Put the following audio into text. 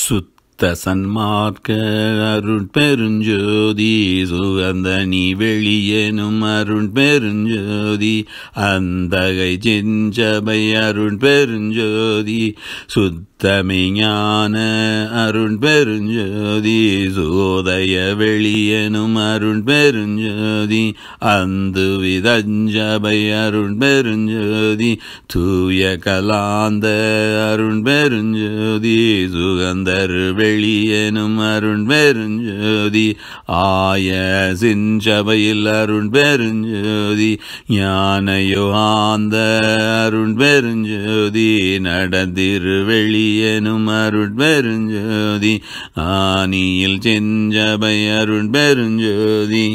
சுத்த சன்மார்க்க அருண் பெருஞ்சோதி சுகந்த நீ வெளியேனும் அருண் பெருஞ்சோதி அந்தகை செஞ்சபை அருண் பெருஞ்சோதி சுத்த தமிஞான அருண் பெருஞ்சோதி சோதய வெளியனும் அருண் பெருஞ்சோதி அந்து விதஞ்சபை அருண் பெருஞ்சோதி தூய கலாந்த அருண் பெருஞ்சோதி சுகந்தர் வெளியனும் அருண் பெருஞ்சோதி ஆய சிஞ்சபையில் அருண் பெருஞ்சோதி ஞான யுகாந்த அருண் பெருஞ்சோதி நடந்திரு நடந்திருவெளி அருள் பெருஞ்சோதி ஆனியில் செஞ்சபை அருள் பெருஞ்சோதி